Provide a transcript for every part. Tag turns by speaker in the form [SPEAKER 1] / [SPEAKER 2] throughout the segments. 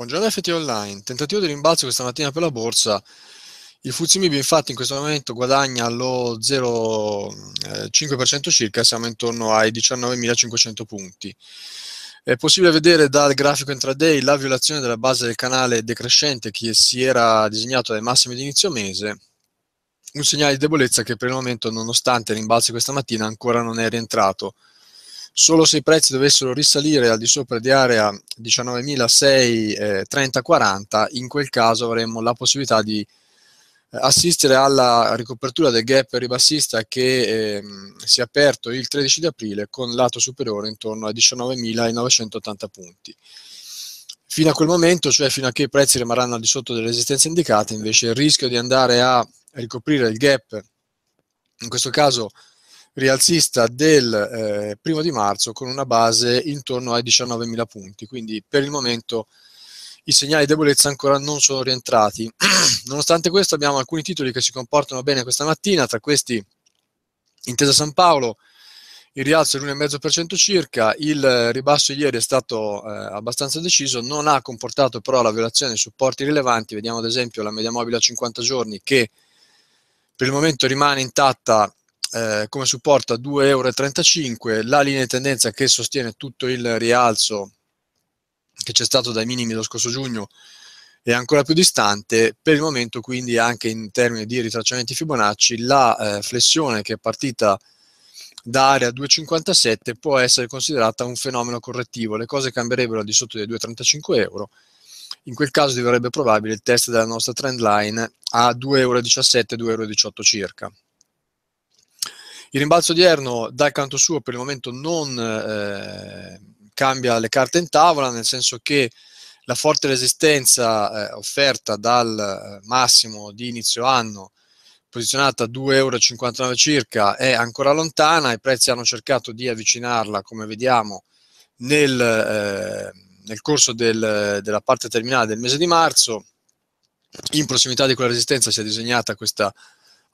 [SPEAKER 1] Buongiorno FT Online, tentativo di rimbalzo questa mattina per la borsa. Il Fuzimib infatti in questo momento guadagna lo 0,5% eh, circa, siamo intorno ai 19.500 punti. È possibile vedere dal grafico intraday la violazione della base del canale decrescente che si era disegnato ai massimi di inizio mese, un segnale di debolezza che per il momento, nonostante il rimbalzo questa mattina, ancora non è rientrato. Solo se i prezzi dovessero risalire al di sopra di area 19.630-40, eh, in quel caso avremmo la possibilità di eh, assistere alla ricopertura del gap ribassista che eh, si è aperto il 13 di aprile con lato superiore intorno a 19.980 punti. Fino a quel momento, cioè fino a che i prezzi rimarranno al di sotto delle resistenze indicate, invece il rischio di andare a ricoprire il gap, in questo caso rialzista del eh, primo di marzo con una base intorno ai 19.000 punti, quindi per il momento i segnali di debolezza ancora non sono rientrati. Nonostante questo abbiamo alcuni titoli che si comportano bene questa mattina, tra questi Intesa San Paolo, il rialzo è l'1,5% circa, il ribasso ieri è stato eh, abbastanza deciso, non ha comportato però la violazione di supporti rilevanti, vediamo ad esempio la media mobile a 50 giorni che per il momento rimane intatta eh, come a 2,35 euro, la linea di tendenza che sostiene tutto il rialzo che c'è stato dai minimi dello scorso giugno è ancora più distante, per il momento quindi anche in termini di ritracciamenti Fibonacci la eh, flessione che è partita da area 2,57 può essere considerata un fenomeno correttivo, le cose cambierebbero al di sotto dei 2,35 euro, in quel caso diverrebbe probabile il test della nostra trend line a 2,17-2,18 euro circa. Il rimbalzo di Erno dal canto suo per il momento non eh, cambia le carte in tavola, nel senso che la forte resistenza eh, offerta dal eh, massimo di inizio anno, posizionata a 2,59 euro circa, è ancora lontana, i prezzi hanno cercato di avvicinarla, come vediamo, nel, eh, nel corso del, della parte terminale del mese di marzo, in prossimità di quella resistenza si è disegnata questa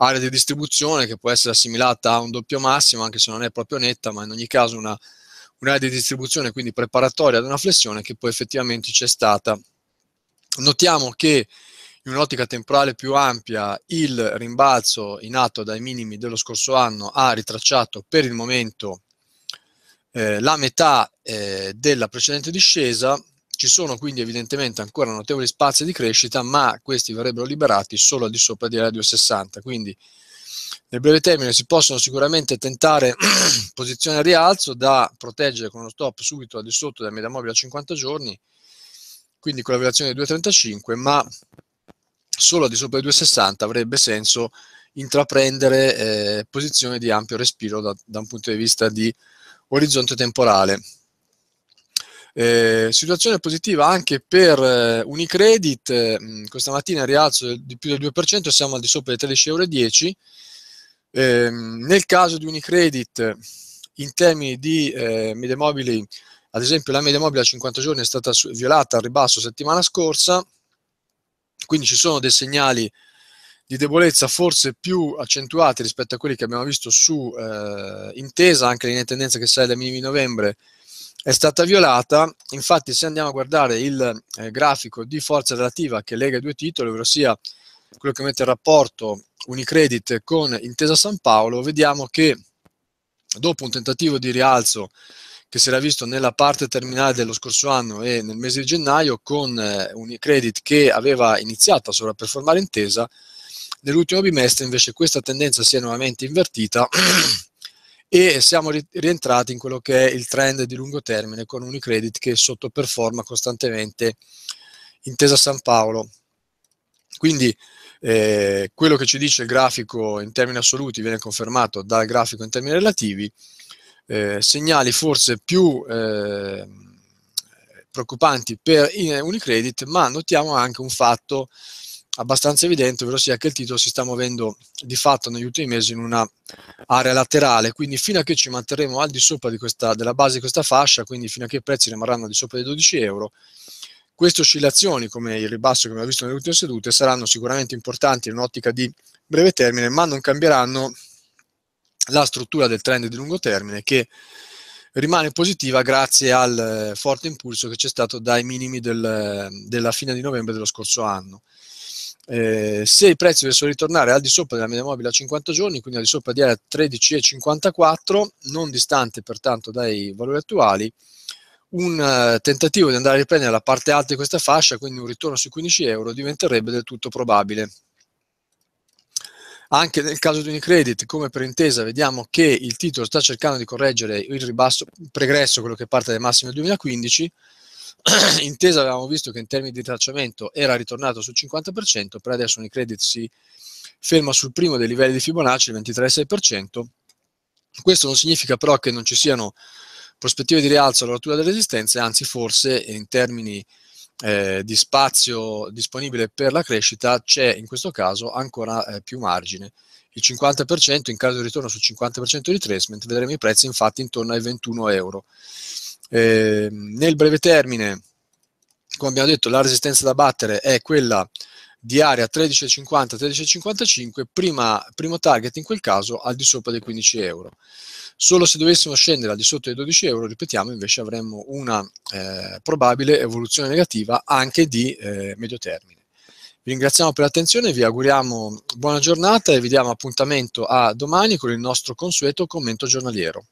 [SPEAKER 1] area di distribuzione che può essere assimilata a un doppio massimo, anche se non è proprio netta, ma in ogni caso una, un'area di distribuzione quindi preparatoria ad una flessione che poi effettivamente c'è stata. Notiamo che in un'ottica temporale più ampia il rimbalzo in atto dai minimi dello scorso anno ha ritracciato per il momento eh, la metà eh, della precedente discesa, ci sono quindi evidentemente ancora notevoli spazi di crescita, ma questi verrebbero liberati solo al di sopra di Radio 60. Quindi nel breve termine si possono sicuramente tentare posizioni a rialzo da proteggere con uno stop subito al di sotto della media mobile a 50 giorni, quindi con la violazione di 2,35, ma solo al di sopra di 2,60 avrebbe senso intraprendere eh, posizioni di ampio respiro da, da un punto di vista di orizzonte temporale. Eh, situazione positiva anche per eh, Unicredit, eh, mh, questa mattina il rialzo di più del 2%, siamo al di sopra dei 13,10 euro. Eh, nel caso di Unicredit, in termini di eh, media mobili, ad esempio la media mobile a 50 giorni è stata su- violata al ribasso settimana scorsa, quindi ci sono dei segnali di debolezza forse più accentuati rispetto a quelli che abbiamo visto su eh, Intesa, anche in tendenza che sale da minimi di novembre è stata violata. Infatti, se andiamo a guardare il eh, grafico di forza relativa che lega i due titoli, ovvero sia quello che mette il rapporto Unicredit con Intesa San Paolo, vediamo che dopo un tentativo di rialzo che si era visto nella parte terminale dello scorso anno e nel mese di gennaio con eh, Unicredit che aveva iniziato a sovraperformare Intesa, nell'ultimo bimestre invece questa tendenza si è nuovamente invertita e siamo rientrati in quello che è il trend di lungo termine con Unicredit che sottoperforma costantemente Intesa San Paolo. Quindi eh, quello che ci dice il grafico in termini assoluti viene confermato dal grafico in termini relativi, eh, segnali forse più eh, preoccupanti per eh, Unicredit, ma notiamo anche un fatto abbastanza evidente, ovvero sia che il titolo si sta muovendo di fatto negli ultimi mesi in una area laterale, quindi fino a che ci manterremo al di sopra di questa, della base di questa fascia, quindi fino a che i prezzi rimarranno al di sopra dei 12 euro, queste oscillazioni, come il ribasso che abbiamo visto nelle ultime sedute, saranno sicuramente importanti in un'ottica di breve termine, ma non cambieranno la struttura del trend di lungo termine che rimane positiva grazie al eh, forte impulso che c'è stato dai minimi del, eh, della fine di novembre dello scorso anno. Eh, se i prezzi dovessero ritornare al di sopra della media mobile a 50 giorni, quindi al di sopra di area 13,54, non distante pertanto dai valori attuali, un eh, tentativo di andare a riprendere la parte alta di questa fascia, quindi un ritorno sui 15 euro, diventerebbe del tutto probabile. Anche nel caso di Unicredit, come per intesa, vediamo che il titolo sta cercando di correggere il ribasso pregresso, quello che parte dai massimi del 2015, Intesa avevamo visto che in termini di tracciamento era ritornato sul 50%, per adesso Unicredit si ferma sul primo dei livelli di Fibonacci, il 23,6%. Questo non significa però che non ci siano prospettive di rialzo alla rottura delle resistenze, anzi forse in termini eh, di spazio disponibile per la crescita c'è in questo caso ancora eh, più margine. Il 50% in caso di ritorno sul 50% di Tracement vedremo i prezzi infatti intorno ai 21 euro. Eh, nel breve termine, come abbiamo detto, la resistenza da battere è quella di area 13,50-13,55, primo target in quel caso al di sopra dei 15 euro. Solo se dovessimo scendere al di sotto dei 12 euro, ripetiamo, invece avremmo una eh, probabile evoluzione negativa anche di eh, medio termine. Vi ringraziamo per l'attenzione, vi auguriamo buona giornata e vi diamo appuntamento a domani con il nostro consueto commento giornaliero.